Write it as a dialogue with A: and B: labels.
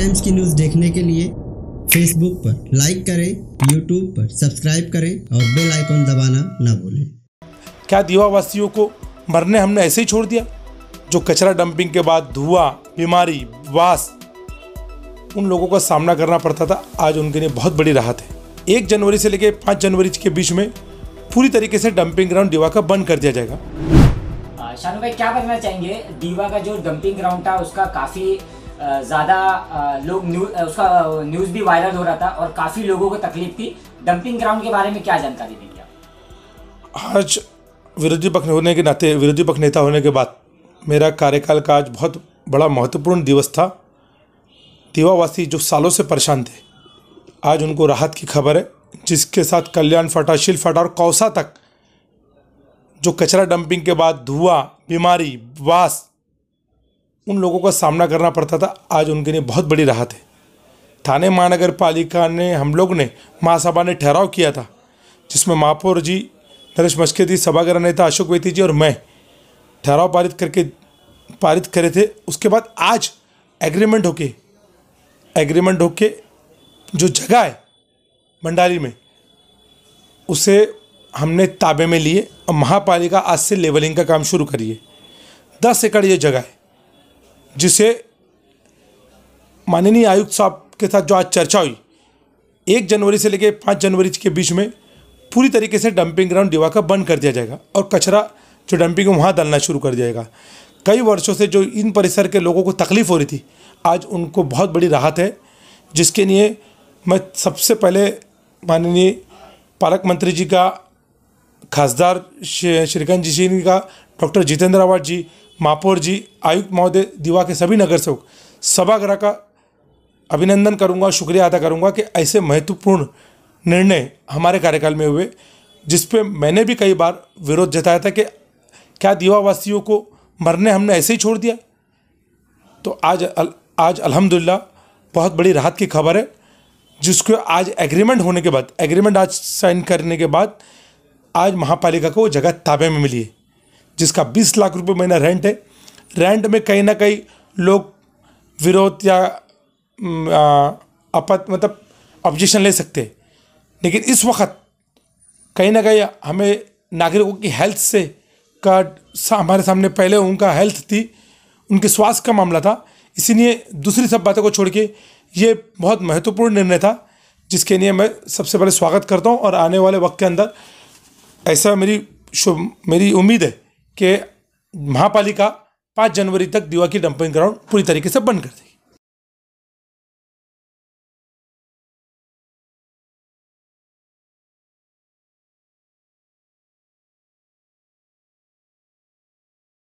A: times की news देखने के लिए फेसबुक पर लाइक करें यूट्यूब पर सब्सक्राइब करें और बेल आइकॉन दबाना ना भूलें क्या दीवावासियों को मरने हमने ऐसे ही छोड़ दिया जो कचरा डंपिंग के बाद धुआं बीमारी वास उन लोगों का सामना करना पड़ता था आज उनके लिए बहुत बड़ी राहत है एक जनवरी से लेकर पाँच जनवरी के बीच में पूरी तरीके से डंपिंग ग्राउंड दीवा का बंद कर दिया जाएगा शानू भाई क्या बताना चाहेंगे दीवा का जो डंपिंग ग्राउंड था उसका काफ़ी ज़्यादा लोग न्यू उसका न्यूज़ भी वायरल हो रहा था और काफ़ी लोगों को तकलीफ थी डंपिंग ग्राउंड के बारे में क्या जानकारी दी आप आज विरोधी पक्ष होने के नाते विरोधी पक्ष नेता होने के बाद मेरा कार्यकाल का आज बहुत बड़ा महत्वपूर्ण दिवस था दीवावासी जो सालों से परेशान थे आज उनको राहत की खबर है जिसके साथ कल्याण फाटा शिल फाटा और कौसा तक जो कचरा डंपिंग के बाद धुआं बीमारी वास उन लोगों का सामना करना पड़ता था आज उनके लिए बहुत बड़ी राहत है थाने महानगर पालिका ने हम लोग ने महासभा ने ठहराव किया था जिसमें महापौर जी नरेश जी सभागृह नेता अशोक वेती जी और मैं ठहराव पारित करके पारित करे थे उसके बाद आज एग्रीमेंट होके एग्रीमेंट होके जो जगह है भंडारी में उसे हमने ताबे में लिए और महापालिका आज से लेवलिंग का काम शुरू करिए दस एकड़ ये जगह है जिसे माननीय आयुक्त साहब के साथ जो आज चर्चा हुई एक जनवरी से लेकर पाँच जनवरी के बीच में पूरी तरीके से डंपिंग ग्राउंड डिवा का बंद कर दिया जाएगा और कचरा जो डंपिंग है वहाँ डालना शुरू कर दिया जाएगा कई वर्षों से जो इन परिसर के लोगों को तकलीफ़ हो रही थी आज उनको बहुत बड़ी राहत है जिसके लिए मैं सबसे पहले माननीय पालक मंत्री जी का खासदार श्रीकांत जी का डॉक्टर जितेंद्र आवाड जी महापौर जी आयुक्त महोदय दिवा के सभी नगर सेवक सभागृह का अभिनंदन करूंगा शुक्रिया अदा करूंगा कि ऐसे महत्वपूर्ण निर्णय हमारे कार्यकाल में हुए जिस पे मैंने भी कई बार विरोध जताया था कि क्या दीवावासियों को मरने हमने ऐसे ही छोड़ दिया तो आज अल, आज अल्हम्दुलिल्लाह बहुत बड़ी राहत की खबर है जिसको आज एग्रीमेंट होने के बाद एग्रीमेंट आज साइन करने के बाद आज महापालिका को वो जगह ताबे में मिली है जिसका बीस लाख रुपये महीना रेंट है रेंट में कहीं ना कहीं लोग विरोध या अपत मतलब ऑब्जेक्शन ले सकते हैं लेकिन इस वक्त कहीं ना कहीं हमें नागरिकों की हेल्थ से का सा, हमारे सामने पहले उनका हेल्थ थी उनके स्वास्थ्य का मामला था इसीलिए दूसरी सब बातों को छोड़ के ये बहुत महत्वपूर्ण निर्णय था जिसके लिए मैं सबसे पहले स्वागत करता हूँ और आने वाले वक्त के अंदर ऐसा मेरी शुभ मेरी उम्मीद है कि महापालिका पाँच जनवरी तक दीवा की डंपिंग ग्राउंड पूरी तरीके से बंद कर देगी